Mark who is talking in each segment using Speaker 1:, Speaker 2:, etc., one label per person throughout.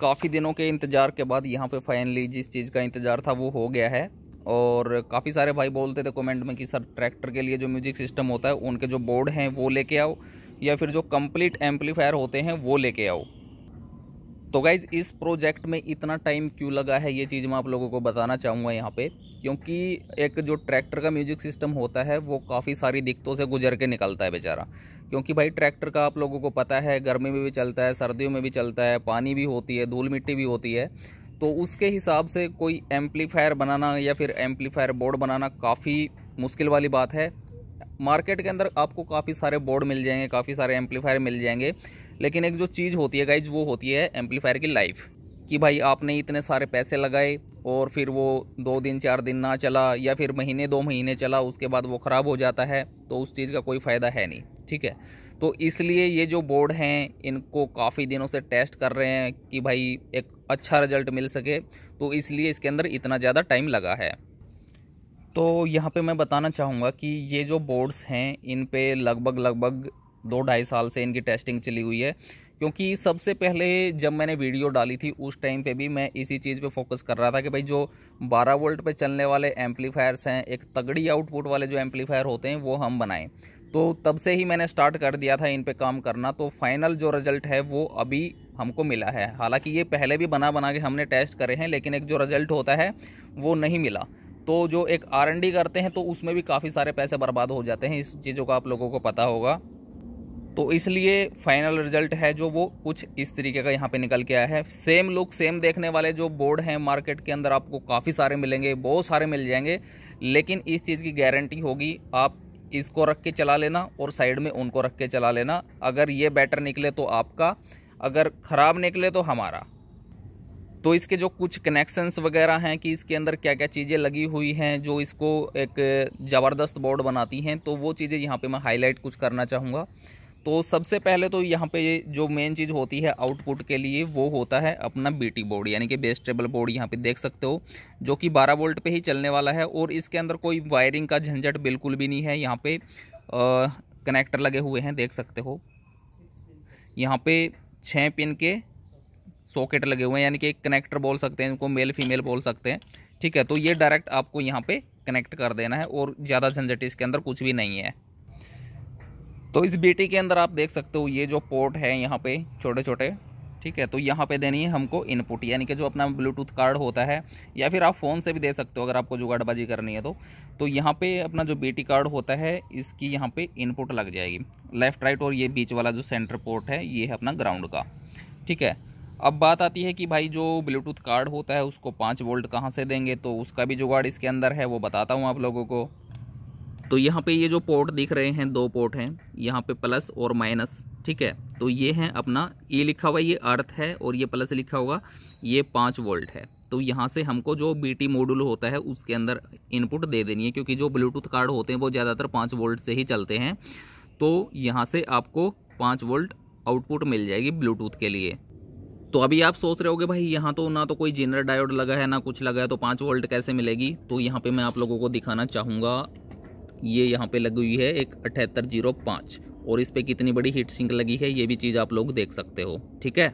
Speaker 1: काफ़ी दिनों के इंतज़ार के बाद यहाँ पे फाइनली जिस चीज़ का इंतज़ार था वो हो गया है और काफ़ी सारे भाई बोलते थे कमेंट में कि सर ट्रैक्टर के लिए जो म्यूजिक सिस्टम होता है उनके जो बोर्ड हैं वो लेके आओ या फिर जो कंप्लीट एम्पलीफायर होते हैं वो लेके आओ तो गाइज इस प्रोजेक्ट में इतना टाइम क्यों लगा है ये चीज़ मैं आप लोगों को बताना चाहूँगा यहाँ पे क्योंकि एक जो ट्रैक्टर का म्यूजिक सिस्टम होता है वो काफ़ी सारी दिक्कतों से गुजर के निकलता है बेचारा क्योंकि भाई ट्रैक्टर का आप लोगों को पता है गर्मी में भी चलता है सर्दियों में भी चलता है पानी भी होती है धूल मिट्टी भी होती है तो उसके हिसाब से कोई एम्पलीफायर बनाना या फिर एम्पलीफायर बोर्ड बनाना काफ़ी मुश्किल वाली बात है मार्केट के अंदर आपको काफ़ी सारे बोर्ड मिल जाएंगे काफ़ी सारे एम्पलीफायर मिल जाएंगे लेकिन एक जो चीज़ होती है गाइज वो होती है एम्पलीफायर की लाइफ कि भाई आपने इतने सारे पैसे लगाए और फिर वो दो दिन चार दिन ना चला या फिर महीने दो महीने चला उसके बाद वो ख़राब हो जाता है तो उस चीज़ का कोई फ़ायदा है नहीं ठीक है तो इसलिए ये जो बोर्ड हैं इनको काफ़ी दिनों से टेस्ट कर रहे हैं कि भाई एक अच्छा रिजल्ट मिल सके तो इसलिए इसके अंदर इतना ज़्यादा टाइम लगा है तो यहाँ पे मैं बताना चाहूँगा कि ये जो बोर्ड्स हैं इन पे लगभग लगभग दो ढाई साल से इनकी टेस्टिंग चली हुई है क्योंकि सबसे पहले जब मैंने वीडियो डाली थी उस टाइम पे भी मैं इसी चीज़ पे फोकस कर रहा था कि भाई जो 12 वोल्ट पे चलने वाले एम्पलीफायर्स हैं एक तगड़ी आउटपुट वाले जो एम्पलीफायर होते हैं वो हम बनाएं तो तब से ही मैंने स्टार्ट कर दिया था इन पे काम करना तो फाइनल जो रिजल्ट है वो अभी हमको मिला है हालाँकि ये पहले भी बना बना के हमने टेस्ट करे हैं लेकिन एक जो रिजल्ट होता है वो नहीं मिला तो जो एक आर करते हैं तो उसमें भी काफ़ी सारे पैसे बर्बाद हो जाते हैं इस चीज़ों का आप लोगों को पता होगा तो इसलिए फाइनल रिजल्ट है जो वो कुछ इस तरीके का यहाँ पे निकल के आया है सेम लुक सेम देखने वाले जो बोर्ड हैं मार्केट के अंदर आपको काफ़ी सारे मिलेंगे बहुत सारे मिल जाएंगे लेकिन इस चीज़ की गारंटी होगी आप इसको रख के चला लेना और साइड में उनको रख के चला लेना अगर ये बेटर निकले तो आपका अगर ख़राब निकले तो हमारा तो इसके जो कुछ कनेक्शंस वगैरह हैं कि इसके अंदर क्या क्या चीज़ें लगी हुई हैं जो इसको एक ज़बरदस्त बोर्ड बनाती हैं तो वो चीज़ें यहाँ पे मैं हाईलाइट कुछ करना चाहूँगा तो सबसे पहले तो यहाँ पे जो मेन चीज़ होती है आउटपुट के लिए वो होता है अपना बीटी बोर्ड यानी कि बेस्टेबल बोर्ड यहाँ पे देख सकते हो जो कि 12 वोल्ट पे ही चलने वाला है और इसके अंदर कोई वायरिंग का झंझट बिल्कुल भी नहीं है यहाँ पे कनेक्टर लगे हुए हैं देख सकते हो यहाँ पे छः पिन के सॉकेट लगे हुए हैं यानी कि एक कनेक्टर बोल सकते हैं इनको मेल फीमेल बोल सकते हैं ठीक है तो ये डायरेक्ट आपको यहाँ पर कनेक्ट कर देना है और ज़्यादा झंझट इसके अंदर कुछ भी नहीं है तो इस बेटी के अंदर आप देख सकते हो ये जो पोर्ट है यहाँ पे छोटे छोटे ठीक है तो यहाँ पे देनी है हमको इनपुट यानी कि जो अपना ब्लूटूथ कार्ड होता है या फिर आप फ़ोन से भी दे सकते हो अगर आपको जुगाड़बाजी करनी है तो तो यहाँ पे अपना जो बेटी कार्ड होता है इसकी यहाँ पे इनपुट लग जाएगी लेफ़्ट राइट और ये बीच वाला जो सेंटर पोर्ट है ये है अपना ग्राउंड का ठीक है अब बात आती है कि भाई जो ब्लूटूथ कार्ड होता है उसको पाँच वोल्ट कहाँ से देंगे तो उसका भी जुगाड़ इसके अंदर है वो बताता हूँ आप लोगों को तो यहाँ पे ये जो पोर्ट दिख रहे हैं दो पोर्ट हैं यहाँ पे प्लस और माइनस ठीक है तो ये है अपना ये लिखा हुआ ये अर्थ है और ये प्लस लिखा होगा ये पाँच वोल्ट है तो यहाँ से हमको जो बीटी मॉड्यूल होता है उसके अंदर इनपुट दे देनी है क्योंकि जो ब्लूटूथ कार्ड होते हैं वो ज़्यादातर पाँच वोल्ट से ही चलते हैं तो यहाँ से आपको पाँच वोल्ट आउटपुट मिल जाएगी ब्लूटूथ के लिए तो अभी आप सोच रहे होगे भाई यहाँ तो ना तो कोई जेनर डायोड लगा है ना कुछ लगा है तो पाँच वोल्ट कैसे मिलेगी तो यहाँ पे मैं आप लोगों को दिखाना चाहूँगा ये यहाँ पे लगी हुई है एक अठहत्तर जीरो पाँच और इस पर कितनी बड़ी हीट सिंक लगी है ये भी चीज़ आप लोग देख सकते हो ठीक है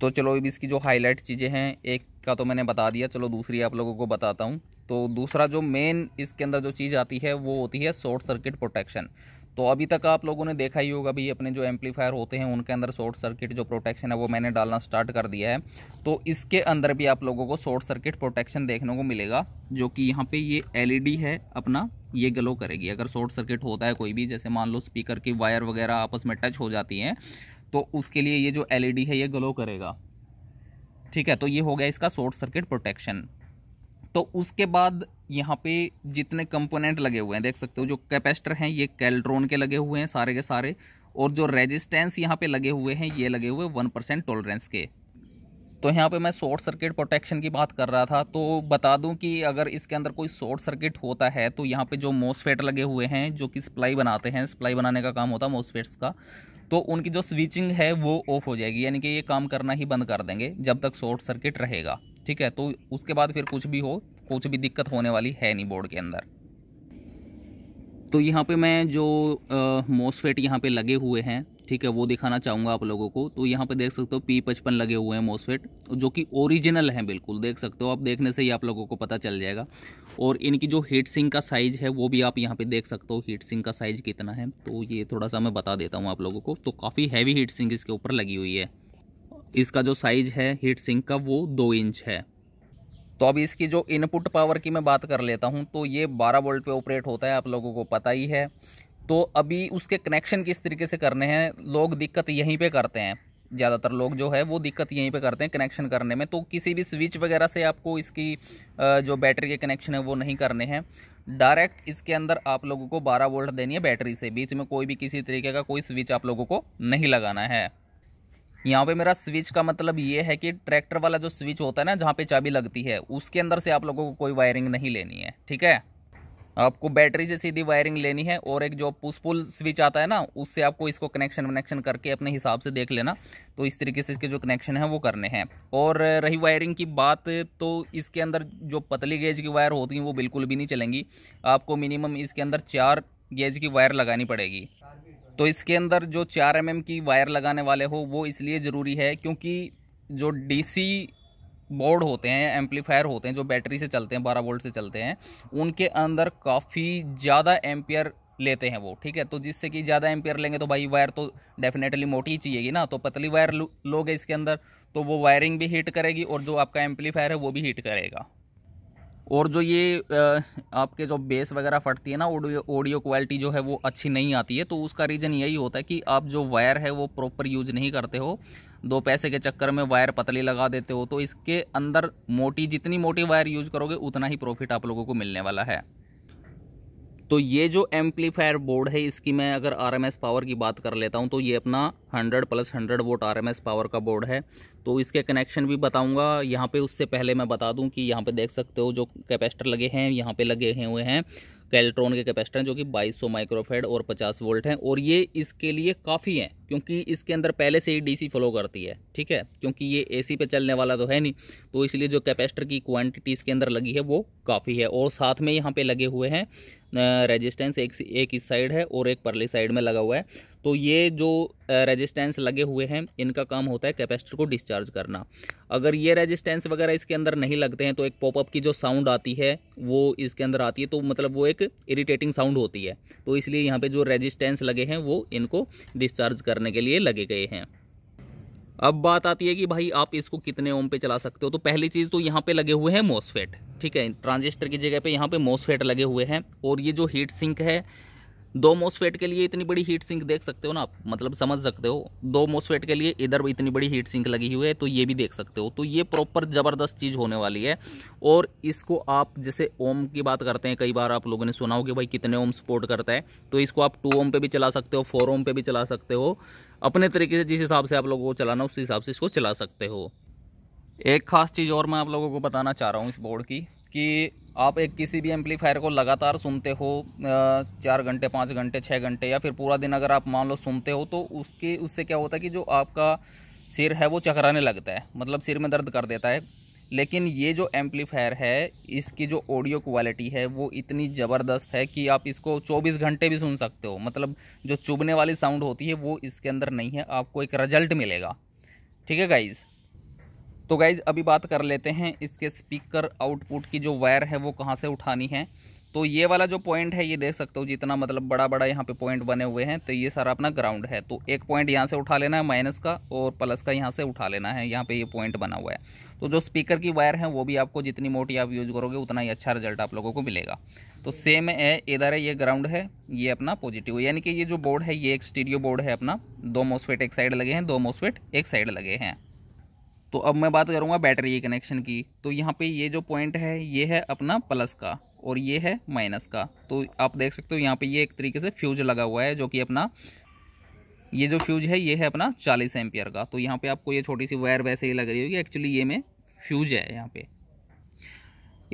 Speaker 1: तो चलो अभी इसकी जो हाईलाइट चीज़ें हैं एक का तो मैंने बता दिया चलो दूसरी आप लोगों को बताता हूँ तो दूसरा जो मेन इसके अंदर जो चीज़ आती है वो होती है शॉर्ट सर्किट प्रोटेक्शन तो अभी तक आप लोगों ने देखा ही होगा भाई अपने जो एम्पलीफायर होते हैं उनके अंदर शॉर्ट सर्किट जो प्रोटेक्शन है वो मैंने डालना स्टार्ट कर दिया है तो इसके अंदर भी आप लोगों को शॉर्ट सर्किट प्रोटेक्शन देखने को मिलेगा जो कि यहाँ पे ये एलईडी है अपना ये ग्लो करेगी अगर शॉर्ट सर्किट होता है कोई भी जैसे मान लो स्पीकर की वायर वगैरह आपस में टच हो जाती हैं तो उसके लिए ये जो एल है ये ग्लो करेगा ठीक है तो ये हो गया इसका शॉर्ट सर्किट प्रोटेक्शन तो उसके बाद यहाँ पे जितने कंपोनेंट लगे हुए हैं देख सकते हो जो कैपेसिटर हैं ये कैलड्रोन के लगे हुए हैं सारे के सारे और जो रेजिस्टेंस यहाँ पे लगे हुए हैं ये लगे हुए वन परसेंट टॉलरेंस के तो यहाँ पे मैं शॉर्ट सर्किट प्रोटेक्शन की बात कर रहा था तो बता दूँ कि अगर इसके अंदर कोई शॉर्ट सर्किट होता है तो यहाँ पर जो मोसफेट लगे हुए हैं जो कि सप्लाई बनाते हैं सप्लाई बनाने का काम होता है मोसफेट्स का तो उनकी जो स्विचिंग है वो ऑफ हो जाएगी यानी कि ये काम करना ही बंद कर देंगे जब तक शॉर्ट सर्किट रहेगा ठीक है तो उसके बाद फिर कुछ भी हो कुछ भी दिक्कत होने वाली है नहीं बोर्ड के अंदर तो यहाँ पे मैं जो मोसफेट यहाँ पे लगे हुए हैं ठीक है वो दिखाना चाहूँगा आप लोगों को तो यहाँ पे देख सकते हो पी पचपन लगे हुए हैं मोसफेट जो कि ओरिजिनल हैं बिल्कुल देख सकते हो आप देखने से ही आप लोगों को पता चल जाएगा और इनकी जो हीट सिंक का साइज़ है वो भी आप यहाँ पे देख सकते हो हीट सिंक का साइज़ कितना है तो ये थोड़ा सा मैं बता देता हूँ आप लोगों को तो काफ़ी हैवी हीट सिंक इसके ऊपर लगी हुई है इसका जो साइज़ है हीट सिंक का वो दो इंच है तो अब इसकी जो इनपुट पावर की मैं बात कर लेता हूँ तो ये 12 वोल्ट पे ऑपरेट होता है आप लोगों को पता ही है तो अभी उसके कनेक्शन किस तरीके से करने हैं लोग दिक्कत यहीं पे करते हैं ज़्यादातर लोग जो है वो दिक्कत यहीं पे करते हैं कनेक्शन करने में तो किसी भी स्विच वगैरह से आपको इसकी जो बैटरी के कनेक्शन है वो नहीं करने हैं डायरेक्ट इसके अंदर आप लोगों को 12 वोल्ट देनी है बैटरी से बीच में कोई भी किसी तरीके का कोई स्विच आप लोगों को नहीं लगाना है यहाँ पे मेरा स्विच का मतलब ये है कि ट्रैक्टर वाला जो स्विच होता है ना जहाँ पे चाबी लगती है उसके अंदर से आप लोगों को कोई वायरिंग नहीं लेनी है ठीक है आपको बैटरी से सीधी वायरिंग लेनी है और एक जो पुल स्विच आता है ना उससे आपको इसको कनेक्शन वनेक्शन करके अपने हिसाब से देख लेना तो इस तरीके से इसके जो कनेक्शन है वो करने हैं और रही वायरिंग की बात तो इसके अंदर जो पतली गेज की वायर होती हैं वो बिल्कुल भी नहीं चलेंगी आपको मिनिमम इसके अंदर चार गेज की वायर लगानी पड़ेगी तो इसके अंदर जो चार एम की वायर लगाने वाले हो वो इसलिए ज़रूरी है क्योंकि जो डीसी बोर्ड होते हैं एम्पलीफायर होते हैं जो बैटरी से चलते हैं बारह वोल्ट से चलते हैं उनके अंदर काफ़ी ज़्यादा एम्पियर लेते हैं वो ठीक है तो जिससे कि ज़्यादा एम्पियर लेंगे तो भाई वायर तो डेफिनेटली मोटी ही चाहिएगी ना तो पतली वायर लोगे इसके अंदर तो वो वायरिंग भी हीट करेगी और जो आपका एम्पलीफायर है वो भी हीट करेगा और जो ये आपके जो बेस वगैरह फटती है ना ऑडियो ऑडियो क्वालिटी जो है वो अच्छी नहीं आती है तो उसका रीज़न यही होता है कि आप जो वायर है वो प्रॉपर यूज नहीं करते हो दो पैसे के चक्कर में वायर पतली लगा देते हो तो इसके अंदर मोटी जितनी मोटी वायर यूज करोगे उतना ही प्रॉफिट आप लोगों को मिलने वाला है तो ये जो एम्पलीफायर बोर्ड है इसकी मैं अगर आरएमएस पावर की बात कर लेता हूँ तो ये अपना 100 प्लस 100 वोट आरएमएस पावर का बोर्ड है तो इसके कनेक्शन भी बताऊँगा यहाँ पे उससे पहले मैं बता दूँ कि यहाँ पे देख सकते हो जो कैपेसिटर लगे हैं यहाँ पे लगे हुए हैं कैल्ट्रॉन के कैपेसिटर हैं जो कि 2200 माइक्रोफेड और 50 वोल्ट हैं और ये इसके लिए काफ़ी हैं क्योंकि इसके अंदर पहले से ही डीसी फ्लो करती है ठीक है क्योंकि ये एसी पे चलने वाला तो है नहीं तो इसलिए जो कैपेसिटर की क्वांटिटी इसके अंदर लगी है वो काफ़ी है और साथ में यहाँ पे लगे हुए हैं रेजिस्टेंस एक एक इस साइड है और एक परली साइड में लगा हुआ है तो ये जो रेजिस्टेंस लगे हुए हैं इनका काम होता है कैपेसिटर को डिस्चार्ज करना अगर ये रेजिस्टेंस वगैरह इसके अंदर नहीं लगते हैं तो एक पॉपअप की जो साउंड आती है वो इसके अंदर आती है तो मतलब वो एक इरिटेटिंग साउंड होती है तो इसलिए यहाँ पे जो रेजिस्टेंस लगे हैं वो इनको डिस्चार्ज करने के लिए लगे गए हैं अब बात आती है कि भाई आप इसको कितने ओम पे चला सकते हो तो पहली चीज़ तो यहाँ पे लगे हुए हैं मोसफेट ठीक है ट्रांजिस्टर की जगह पे यहाँ पे मोसफेट लगे हुए हैं और ये जो हीट सिंक है दो मोसफेट के लिए इतनी बड़ी हीट सिंक देख सकते हो ना आप मतलब समझ सकते हो दो मोसफेट के लिए इधर इतनी बड़ी हीट सिंक लगी हुई है तो ये भी देख सकते हो तो ये प्रॉपर ज़बरदस्त चीज़ होने वाली है और इसको आप जैसे ओम की बात करते हैं कई बार आप लोगों ने सुना हो कि भाई कितने ओम सपोर्ट करता है तो इसको आप टू ओम पर भी चला सकते हो फोर ओम पर भी चला सकते हो अपने तरीके से जिस हिसाब से आप लोगों को चलाना उस हिसाब से इसको चला सकते हो एक ख़ास चीज़ और मैं आप लोगों को बताना चाह रहा हूँ इस बोर्ड की कि आप एक किसी भी एम्पलीफायर को लगातार सुनते हो चार घंटे पाँच घंटे छः घंटे या फिर पूरा दिन अगर आप मान लो सुनते हो तो उसके उससे क्या होता है कि जो आपका सिर है वो चकराने लगता है मतलब सिर में दर्द कर देता है लेकिन ये जो एम्पलीफायर है इसकी जो ऑडियो क्वालिटी है वो इतनी ज़बरदस्त है कि आप इसको 24 घंटे भी सुन सकते हो मतलब जो चुभने वाली साउंड होती है वो इसके अंदर नहीं है आपको एक रिजल्ट मिलेगा ठीक है गाइज़ तो गाइज़ अभी बात कर लेते हैं इसके स्पीकर आउटपुट की जो वायर है वो कहाँ से उठानी है तो ये वाला जो पॉइंट है ये देख सकते हो जितना मतलब बड़ा बड़ा यहाँ पे पॉइंट बने हुए हैं तो ये सारा अपना ग्राउंड है तो एक पॉइंट यहाँ से उठा लेना है माइनस का और प्लस का यहाँ से उठा लेना है यहाँ पे ये पॉइंट बना हुआ है तो जो स्पीकर की वायर है वो भी आपको जितनी मोटी आप यूज़ करोगे उतना ही अच्छा रिजल्ट आप लोगों को मिलेगा तो सेम है इधर है ये ग्राउंड है ये अपना पॉजिटिव यानी कि ये जो बोर्ड है ये एक स्टीडियो बोर्ड है अपना दो मोसफेट एक साइड लगे हैं दो मोसफेट एक साइड लगे हैं तो अब मैं बात करूँगा बैटरी कनेक्शन की तो यहाँ पे ये जो पॉइंट है ये है अपना प्लस का और ये है माइनस का तो आप देख सकते हो यहाँ पे ये एक तरीके से फ्यूज लगा हुआ है जो कि अपना ये जो फ्यूज है ये है अपना चालीस एम्पियर का तो यहाँ पे आपको ये छोटी सी वायर वैसे ही लग रही होगी एक्चुअली ये में फ्यूज है यहाँ पे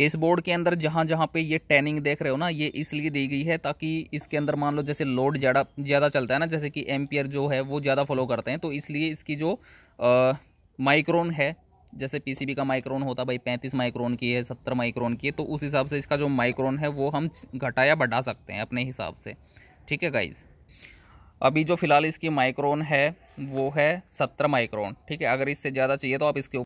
Speaker 1: इस बोर्ड के अंदर जहाँ जहाँ पे ये टैनिंग देख रहे हो ना ये इसलिए दी गई है ताकि इसके अंदर मान लो जैसे लोड ज़्यादा ज़्यादा चलता है ना जैसे कि एम्पियर जो है वो ज़्यादा फॉलो करते हैं तो इसलिए इसकी जो माइक्रोन है जैसे पीसीबी का माइक्रोन होता भाई पैंतीस माइक्रोन की है सत्तर माइक्रोन की है तो उस हिसाब से इसका जो माइक्रोन है वो हम घटा या बढ़ा सकते हैं अपने हिसाब से ठीक है गाइज़ अभी जो फ़िलहाल इसकी माइक्रोन है वो है सत्तर माइक्रोन ठीक है अगर इससे ज़्यादा चाहिए तो आप इसके